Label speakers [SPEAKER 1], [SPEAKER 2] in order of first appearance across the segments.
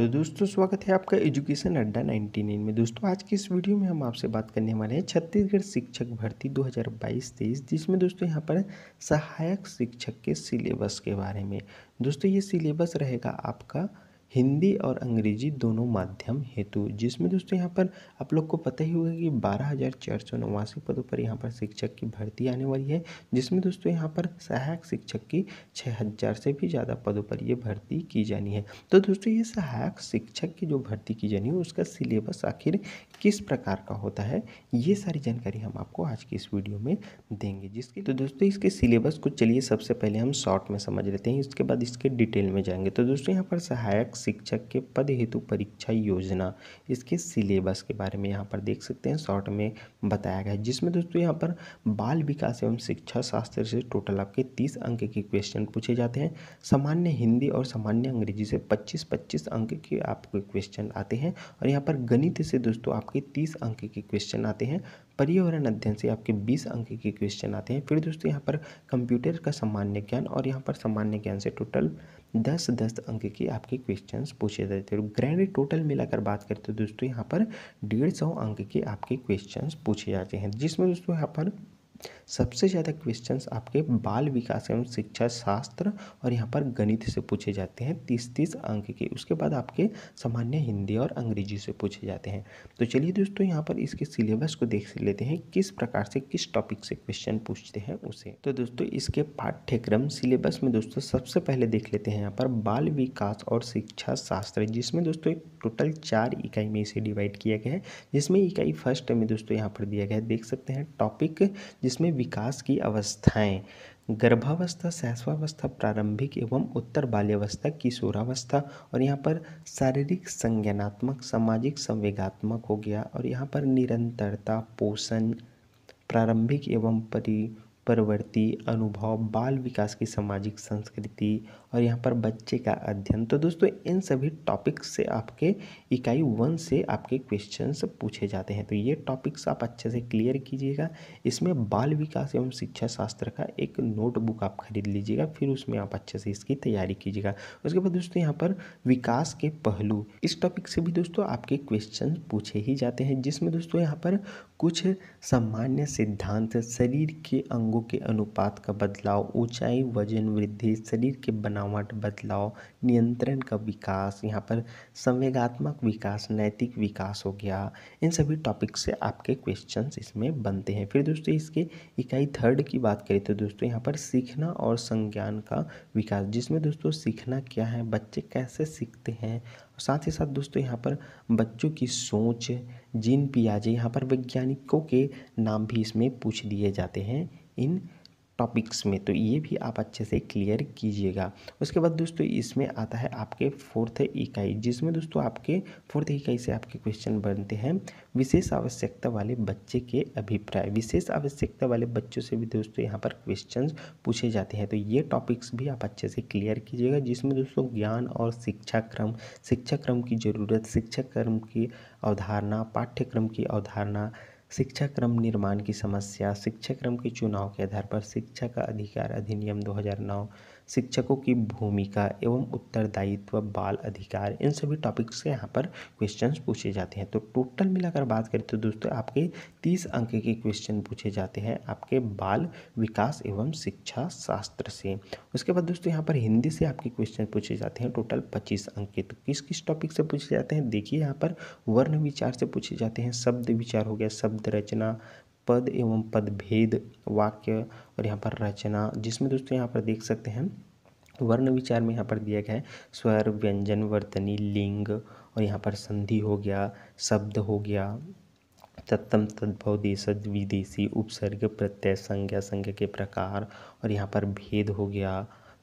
[SPEAKER 1] hello दोस्तों स्वागत है आपका एजुकेशन अड्डा 99 में दोस्तों आज की इस वीडियो में हम आपसे बात करने वाले हैं छत्तीसगढ़ शिक्षक भर्ती 2022 हज़ार जिसमें दोस्तों यहां पर सहायक शिक्षक के सिलेबस के बारे में दोस्तों ये सिलेबस रहेगा आपका हिंदी और अंग्रेजी दोनों माध्यम हेतु जिसमें दोस्तों यहाँ पर आप लोग को पता ही होगा कि बारह हज़ार चार सौ नवासी पदों पर यहाँ पर शिक्षक की भर्ती आने वाली है जिसमें दोस्तों यहाँ पर सहायक शिक्षक की छः हज़ार से भी ज़्यादा पदों पर ये भर्ती की जानी है तो दोस्तों ये सहायक शिक्षक की जो भर्ती की जानी है उसका सिलेबस आखिर किस प्रकार का होता है ये सारी जानकारी हम आपको आज की इस वीडियो में देंगे जिसकी तो दोस्तों इसके सिलेबस को चलिए सबसे पहले हम शॉर्ट में समझ लेते हैं इसके बाद इसके डिटेल में जाएंगे तो दोस्तों यहाँ पर सहायक शिक्षक के पद हेतु परीक्षा योजना इसके सिलेबस के बारे में यहाँ पर देख सकते हैं शॉर्ट में बताया गया है जिसमें दोस्तों यहाँ पर बाल विकास एवं शिक्षा शास्त्र से टोटल आपके तीस अंक के क्वेश्चन पूछे जाते हैं सामान्य हिंदी और सामान्य अंग्रेजी से पच्चीस पच्चीस अंक के आपके क्वेश्चन आते हैं और यहाँ पर गणित से दोस्तों आपके तीस अंक के क्वेश्चन आते हैं पर्यावरण अध्ययन से आपके बीस अंक के क्वेश्चन आते हैं फिर दोस्तों यहाँ पर कंप्यूटर का सामान्य ज्ञान और यहाँ पर सामान्य ज्ञान से टोटल दस दस अंक के आपके क्वेश्चन पूछे जाते हैं ग्रैंड तो टोटल मिलाकर बात करते हैं दोस्तों यहाँ पर डेढ़ सौ अंक के आपके क्वेश्चन पूछे जाते हैं जिसमें दोस्तों यहाँ पर सबसे ज़्यादा क्वेश्चंस आपके बाल विकास एवं शिक्षा शास्त्र और यहाँ पर गणित से पूछे जाते हैं तीस तीस अंक के उसके बाद आपके सामान्य हिंदी और अंग्रेजी से पूछे जाते हैं तो चलिए दोस्तों यहाँ पर इसके सिलेबस को देख लेते हैं किस प्रकार से किस टॉपिक से क्वेश्चन पूछते हैं उसे तो दोस्तों इसके पाठ्यक्रम सिलेबस में दोस्तों सबसे पहले देख लेते हैं यहाँ पर बाल विकास और शिक्षा शास्त्र जिसमें दोस्तों टोटल चार इकाई में इसे डिवाइड किया गया है जिसमें इकाई फर्स्ट में दोस्तों यहाँ पर दिया गया है देख सकते हैं टॉपिक जिस जिसमें विकास की अवस्थाएं गर्भावस्था शैशवावस्था प्रारंभिक एवं उत्तर बाल्यावस्था किशोरावस्था और यहाँ पर शारीरिक संज्ञानात्मक सामाजिक संवेगात्मक हो गया और यहाँ पर निरंतरता पोषण प्रारंभिक एवं परि प्रवृत्ति अनुभव बाल विकास की सामाजिक संस्कृति और यहाँ पर बच्चे का अध्ययन तो दोस्तों इन सभी टॉपिक्स से आपके इकाई वन से आपके क्वेश्चंस पूछे जाते हैं तो ये टॉपिक्स आप अच्छे से क्लियर कीजिएगा इसमें बाल विकास एवं शिक्षा शास्त्र का एक नोटबुक आप खरीद लीजिएगा फिर उसमें आप अच्छे से इसकी तैयारी कीजिएगा उसके बाद दोस्तों यहाँ पर विकास के पहलू इस टॉपिक से भी दोस्तों आपके क्वेश्चन पूछे ही जाते हैं जिसमें दोस्तों यहाँ पर कुछ सामान्य सिद्धांत शरीर के अंगों के अनुपात का बदलाव ऊंचाई वजन वृद्धि शरीर के बनावट बदलाव नियंत्रण का विकास यहाँ पर संवेगात्मक विकास नैतिक विकास हो गया इन सभी टॉपिक से आपके क्वेश्चंस इसमें बनते हैं फिर दोस्तों इसके इकाई थर्ड की बात करें तो दोस्तों यहाँ पर सीखना और संज्ञान का विकास जिसमें दोस्तों सीखना क्या है बच्चे कैसे सीखते हैं साथ ही साथ दोस्तों यहाँ पर बच्चों की सोच जिन पियाजे यहाँ पर वैज्ञानिकों के नाम भी इसमें पूछ दिए जाते हैं इन टॉपिक्स में तो ये भी आप अच्छे से क्लियर कीजिएगा उसके बाद दोस्तों इसमें आता है आपके फोर्थ इकाई जिसमें दोस्तों आपके फोर्थ इकाई से आपके क्वेश्चन बनते हैं विशेष आवश्यकता वाले बच्चे के अभिप्राय विशेष आवश्यकता वाले बच्चों से भी दोस्तों यहाँ पर क्वेश्चन पूछे जाते हैं तो ये टॉपिक्स भी आप अच्छे से क्लियर कीजिएगा जिसमें दोस्तों ज्ञान और शिक्षा क्रम शिक्षा क्रम की ज़रूरत शिक्षा क्रम की अवधारणा पाठ्यक्रम की अवधारणा शिक्षा क्रम निर्माण की समस्या शिक्षा क्रम के चुनाव के आधार पर शिक्षा का अधिकार अधिनियम दो हज़ार नौ शिक्षकों की भूमिका एवं उत्तरदायित्व बाल अधिकार इन सभी टॉपिक्स के यहाँ पर क्वेश्चंस पूछे जाते हैं तो टोटल मिलाकर बात करें तो दोस्तों आपके तीस अंक के क्वेश्चन पूछे जाते हैं आपके बाल विकास एवं शिक्षा शास्त्र से उसके बाद दोस्तों यहाँ पर हिंदी से आपके क्वेश्चन पूछे जाते हैं टोटल पच्चीस अंक के तो किस किस टॉपिक से पूछे जाते हैं देखिए यहाँ पर वर्ण विचार से पूछे जाते हैं शब्द विचार हो गया शब्द रचना पद एवं पदभेद वाक्य और यहाँ पर रचना जिसमें दोस्तों यहाँ पर देख सकते हैं वर्ण विचार में यहाँ पर दिया गया है स्वर व्यंजन वर्तनी लिंग और यहाँ पर संधि हो गया शब्द हो गया तत्तम तद्भव देशज विदेशी उपसर्ग प्रत्यय संज्ञा संज्ञा के प्रकार और यहाँ पर भेद हो गया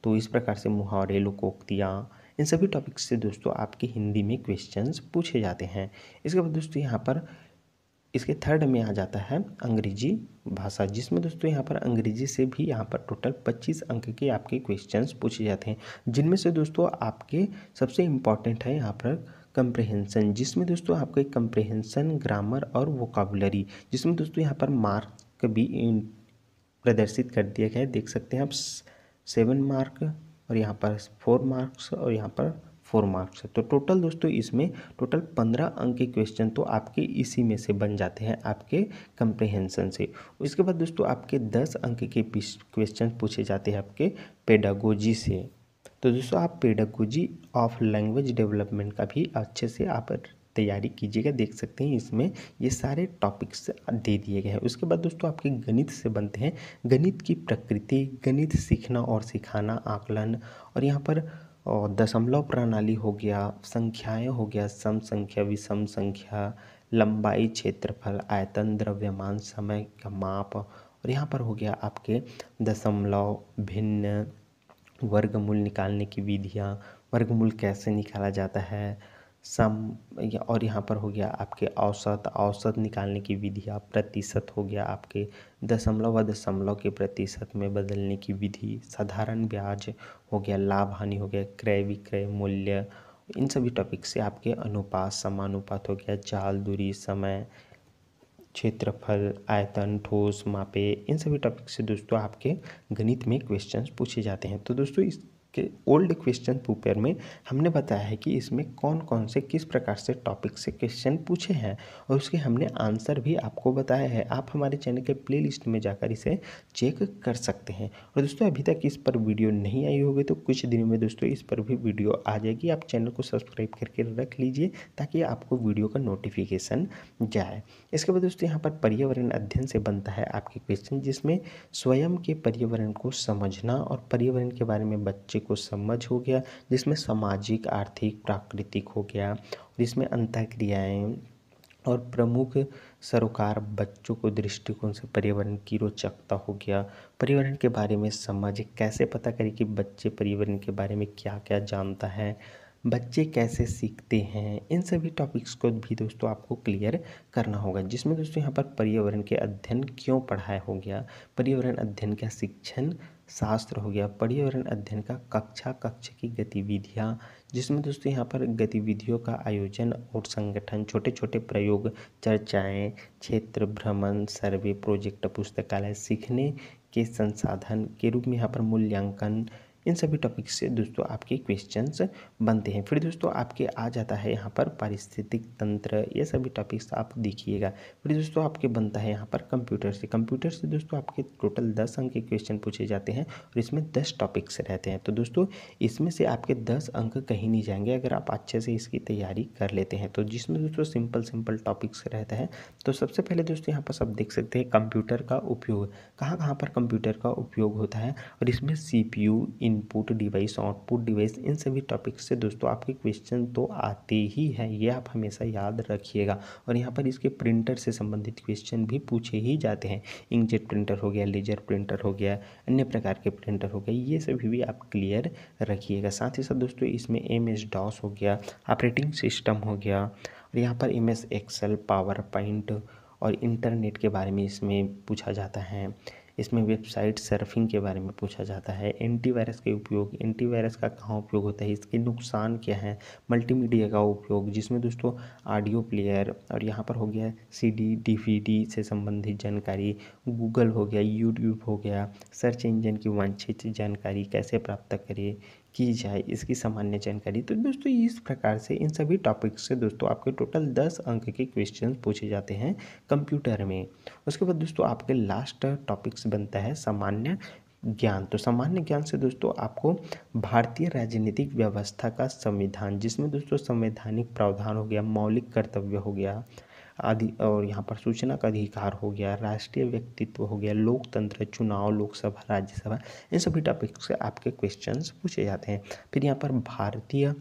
[SPEAKER 1] तो इस प्रकार से मुहावरे लोकोक्तियाँ इन सभी टॉपिक्स से दोस्तों आपके हिंदी में क्वेश्चंस पूछे जाते हैं इसके बाद दोस्तों यहाँ पर इसके थर्ड में आ जाता है अंग्रेजी भाषा जिसमें दोस्तों यहाँ पर अंग्रेजी से भी यहाँ पर टोटल 25 अंक के आपके क्वेश्चंस पूछे जाते हैं जिनमें से दोस्तों आपके सबसे इम्पॉर्टेंट है यहाँ पर कंप्रेहेंसन जिसमें दोस्तों आपके कंप्रेहेंसन ग्रामर और वोकाबुलरी जिसमें दोस्तों यहाँ पर मार्क भी प्रदर्शित कर दिया गया है देख सकते हैं आप सेवन मार्क और यहाँ पर फोर मार्क्स और यहाँ पर फोर मार्क्स तो टोटल दोस्तों इसमें टोटल पंद्रह अंक के क्वेश्चन तो आपके इसी में से बन जाते हैं आपके कंप्रिहेंसन से उसके बाद दोस्तों आपके दस अंक के क्वेश्चन पूछे जाते हैं आपके पेडागोजी से तो दोस्तों आप पेडागोजी ऑफ लैंग्वेज डेवलपमेंट का भी अच्छे से आप तैयारी कीजिएगा देख सकते हैं इसमें ये सारे टॉपिक्स दे दिए गए हैं उसके बाद दोस्तों आपके गणित से बनते हैं गणित की प्रकृति गणित सीखना और सिखाना आकलन और यहाँ पर और दशमलव प्रणाली हो गया संख्याएँ हो गया सम संख्या विषम संख्या लंबाई क्षेत्रफल आयतन द्रव्यमान समय का माप और यहाँ पर हो गया आपके दशमलव भिन्न वर्गमूल निकालने की विधियाँ वर्गमूल कैसे निकाला जाता है सम और यहाँ पर हो गया आपके औसत औसत निकालने की विधि आप प्रतिशत हो गया आपके दशमलव व दशमलव के प्रतिशत में बदलने की विधि साधारण ब्याज हो गया लाभ हानि हो गया क्रय विक्रय मूल्य इन सभी टॉपिक से आपके अनुपात समानुपात हो गया चाल दूरी समय क्षेत्रफल आयतन ठोस मापे इन सभी टॉपिक से दोस्तों आपके गणित में क्वेश्चंस पूछे जाते हैं तो दोस्तों इस के ओल्ड क्वेश्चन पेपर में हमने बताया है कि इसमें कौन कौन से किस प्रकार से टॉपिक से क्वेश्चन पूछे हैं और उसके हमने आंसर भी आपको बताया है आप हमारे चैनल के प्ले में जाकर इसे चेक कर सकते हैं और दोस्तों अभी तक इस पर वीडियो नहीं आई होगी तो कुछ दिनों में दोस्तों इस पर भी वीडियो आ जाएगी आप चैनल को सब्सक्राइब करके रख लीजिए ताकि आपको वीडियो का नोटिफिकेशन जाए इसके बाद दोस्तों यहाँ पर पर्यावरण अध्ययन से बनता है आपके क्वेश्चन जिसमें स्वयं के पर्यावरण को समझना और पर्यावरण के बारे में बच्चे को समझ हो गया जिसमें सामाजिक आर्थिक प्राकृतिक हो गया जिसमें अंत अंतक्रियाएँ और प्रमुख सरोकार बच्चों को दृष्टिकोण से पर्यावरण की रोचकता हो गया पर्यावरण के बारे में समझ कैसे पता करें कि बच्चे पर्यावरण के बारे में क्या क्या जानता है बच्चे कैसे सीखते हैं इन सभी टॉपिक्स को भी दोस्तों आपको क्लियर करना होगा जिसमें दोस्तों यहाँ पर पर्यावरण के अध्ययन क्यों पढ़ाया हो गया पर्यावरण अध्ययन का शिक्षण शास्त्र हो गया पर्यावरण अध्ययन का कक्षा कक्ष की गतिविधियाँ जिसमें दोस्तों यहाँ पर गतिविधियों का आयोजन और संगठन छोटे छोटे प्रयोग चर्चाएँ क्षेत्र भ्रमण सर्वे प्रोजेक्ट पुस्तकालय सीखने के संसाधन के रूप में यहाँ पर मूल्यांकन इन सभी टॉपिक्स से दोस्तों आपके क्वेश्चंस बनते हैं फिर दोस्तों आपके आ जाता है यहाँ पर पारिस्थितिक तंत्र ये सभी टॉपिक्स आप देखिएगा फिर दोस्तों आपके बनता है यहाँ पर कंप्यूटर से कंप्यूटर से दोस्तों आपके टोटल दस अंक के क्वेश्चन पूछे जाते हैं और इसमें दस टॉपिक्स रहते हैं तो दोस्तों इसमें से आपके दस अंक कहीं नहीं जाएंगे अगर आप अच्छे से इसकी तैयारी कर लेते हैं तो जिसमें दोस्तों सिंपल सिंपल टॉपिक्स रहता है तो सबसे पहले दोस्तों यहाँ पर सब देख सकते हैं कंप्यूटर का उपयोग कहाँ कहाँ पर कंप्यूटर का उपयोग होता है और इसमें सी पी यू इन इनपुट डिवाइस आउटपुट डिवाइस इन सभी टॉपिक से दोस्तों आपके क्वेश्चन तो आते ही हैं ये आप हमेशा याद रखिएगा और यहाँ पर इसके प्रिंटर से संबंधित क्वेश्चन भी पूछे ही जाते हैं इंकजेट प्रिंटर हो गया लेजर प्रिंटर हो गया अन्य प्रकार के प्रिंटर हो गए ये सभी भी आप क्लियर रखिएगा साथ ही साथ दोस्तों इसमें एम एस डॉस हो गया ऑपरेटिंग सिस्टम हो गया और यहाँ पर M S Excel PowerPoint और इंटरनेट के बारे में इसमें पूछा जाता है इसमें वेबसाइट सर्फिंग के बारे में पूछा जाता है एंटीवायरस के उपयोग एंटीवायरस का कहाँ उपयोग होता है इसके नुकसान क्या है मल्टीमीडिया का उपयोग जिसमें दोस्तों ऑडियो प्लेयर और यहाँ पर हो गया सीडी डीवीडी से संबंधित जानकारी गूगल हो गया यूट्यूब हो गया सर्च इंजन की वांछित जानकारी कैसे प्राप्त करें की जाए इसकी सामान्य जानकारी तो दोस्तों इस प्रकार से इन सभी टॉपिक्स से दोस्तों आपके टोटल दस अंक के क्वेश्चन पूछे जाते हैं कंप्यूटर में उसके बाद दोस्तों आपके लास्ट टॉपिक्स बनता है सामान्य ज्ञान तो सामान्य ज्ञान से दोस्तों आपको भारतीय राजनीतिक व्यवस्था का संविधान जिसमें दोस्तों संवैधानिक प्रावधान हो गया मौलिक कर्तव्य हो गया आदि और यहाँ पर सूचना का अधिकार हो गया राष्ट्रीय व्यक्तित्व हो गया लोकतंत्र चुनाव लोकसभा राज्यसभा इन सभी टॉपिक से आपके क्वेश्चंस पूछे जाते हैं फिर यहाँ पर भारतीय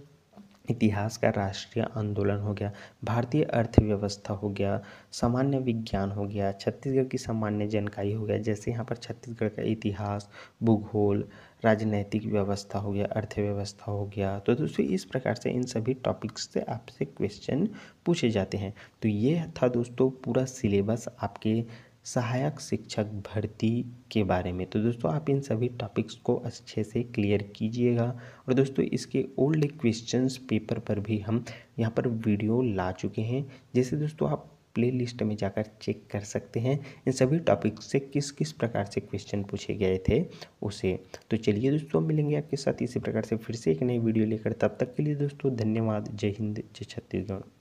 [SPEAKER 1] इतिहास का राष्ट्रीय आंदोलन हो गया भारतीय अर्थव्यवस्था हो गया सामान्य विज्ञान हो गया छत्तीसगढ़ की सामान्य जानकारी हो गया जैसे यहाँ पर छत्तीसगढ़ का इतिहास भूगोल राजनैतिक व्यवस्था हो गया अर्थव्यवस्था हो गया तो दोस्तों इस प्रकार से इन सभी टॉपिक्स से आपसे क्वेश्चन पूछे जाते हैं तो ये था दोस्तों पूरा सिलेबस आपके सहायक शिक्षक भर्ती के बारे में तो दोस्तों आप इन सभी टॉपिक्स को अच्छे से क्लियर कीजिएगा और दोस्तों इसके ओल्ड क्वेश्चंस पेपर पर भी हम यहाँ पर वीडियो ला चुके हैं जैसे दोस्तों आप प्ले लिस्ट में जाकर चेक कर सकते हैं इन सभी टॉपिक से किस किस प्रकार से क्वेश्चन पूछे गए थे उसे तो चलिए दोस्तों मिलेंगे आपके साथ इसी प्रकार से फिर से एक नई वीडियो लेकर तब तक के लिए दोस्तों धन्यवाद जय हिंद जय छत्तीसगढ़